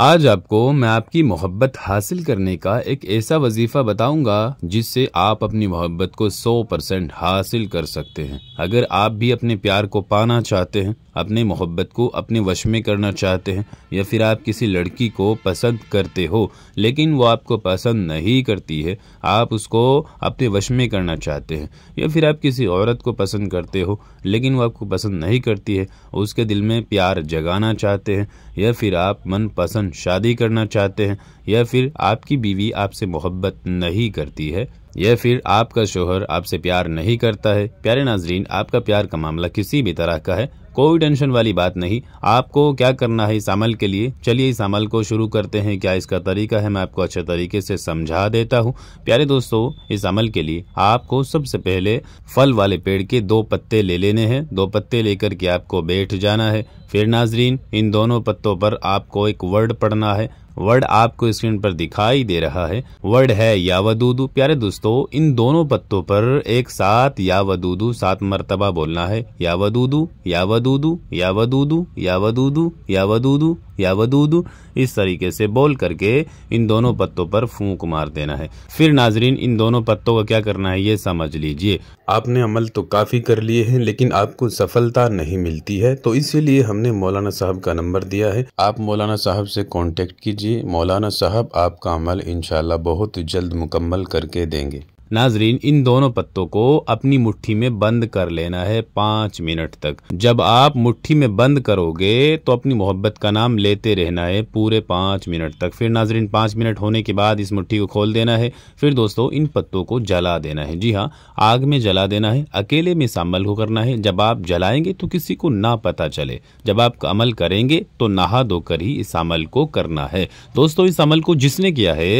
आज आपको मैं आपकी मोहब्बत हासिल करने का एक ऐसा वजीफा बताऊंगा जिससे आप अपनी मोहब्बत को 100 परसेंट हासिल कर सकते हैं अगर आप भी अपने प्यार को पाना चाहते हैं अपने मोहब्बत को अपने वश में करना चाहते हैं या फिर आप किसी लड़की को पसंद करते हो लेकिन वो आपको पसंद नहीं करती है आप उसको अपने वश में करना चाहते हैं या फिर आप किसी औरत को पसंद करते हो लेकिन वो आपको पसंद नहीं करती है उसके दिल में प्यार जगाना चाहते हैं या फिर आप मनपसंद शादी करना चाहते हैं या फिर आपकी बीवी आपसे मोहब्बत नहीं करती है या फिर आपका शोहर आपसे प्यार नहीं करता है प्यारे नाजरीन आपका प्यार का मामला किसी भी तरह का है कोई टेंशन वाली बात नहीं आपको क्या करना है इस अमल के लिए चलिए इस अमल को शुरू करते हैं क्या इसका तरीका है मैं आपको अच्छे तरीके से समझा देता हूँ प्यारे दोस्तों इस अमल के लिए आपको सबसे पहले फल वाले पेड़ के दो पत्ते ले लेने हैं दो पत्ते लेकर के आपको बैठ जाना है फिर नाजरीन इन दोनों पत्तों पर आपको एक वर्ड पढ़ना है वर्ड आपको स्क्रीन पर दिखाई दे रहा है वर्ड है यावदूदू प्यारे दोस्तों इन दोनों पत्तों पर एक साथ यावदूदू सात मरतबा बोलना है यावदूदू यावदूदू यावदूदू यावदूदू यावदूदू यावदूदू इस तरीके से बोल करके इन दोनों पत्तों पर फूंक मार देना है फिर नाजरीन इन दोनों पत्तों का क्या करना है ये समझ लीजिए आपने अमल तो काफी कर लिए है लेकिन आपको सफलता नहीं मिलती है तो इसीलिए हम सामने मौलाना साहब का नंबर दिया है आप मौलाना साहब से कांटेक्ट कीजिए मौलाना साहब आपका अमल इनशाला बहुत जल्द मुकम्मल करके देंगे नाजरीन इन दोनों पत्तों को अपनी मुट्ठी में बंद कर लेना है पांच मिनट तक जब आप मुट्ठी में बंद करोगे तो अपनी मोहब्बत का नाम लेते रहना है पूरे पांच मिनट तक फिर नाजरीन पांच मिनट होने के बाद इस मुट्ठी को खोल देना है फिर दोस्तों इन पत्तों को जला देना है जी हाँ आग में जला देना है अकेले में इस अमल को करना है जब आप जलाएंगे तो किसी को ना पता चले जब आप अमल करेंगे तो नहा धोकर ही इस अमल को करना है दोस्तों इस अमल को जिसने किया है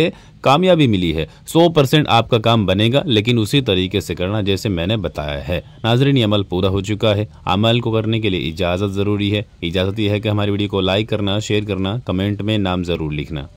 कामयाबी मिली है 100 परसेंट आपका काम बनेगा लेकिन उसी तरीके से करना जैसे मैंने बताया है नाजरीन ये अमल पूरा हो चुका है अमल को करने के लिए इजाज़त ज़रूरी है इजाज़त यह है कि हमारी वीडियो को लाइक करना शेयर करना कमेंट में नाम ज़रूर लिखना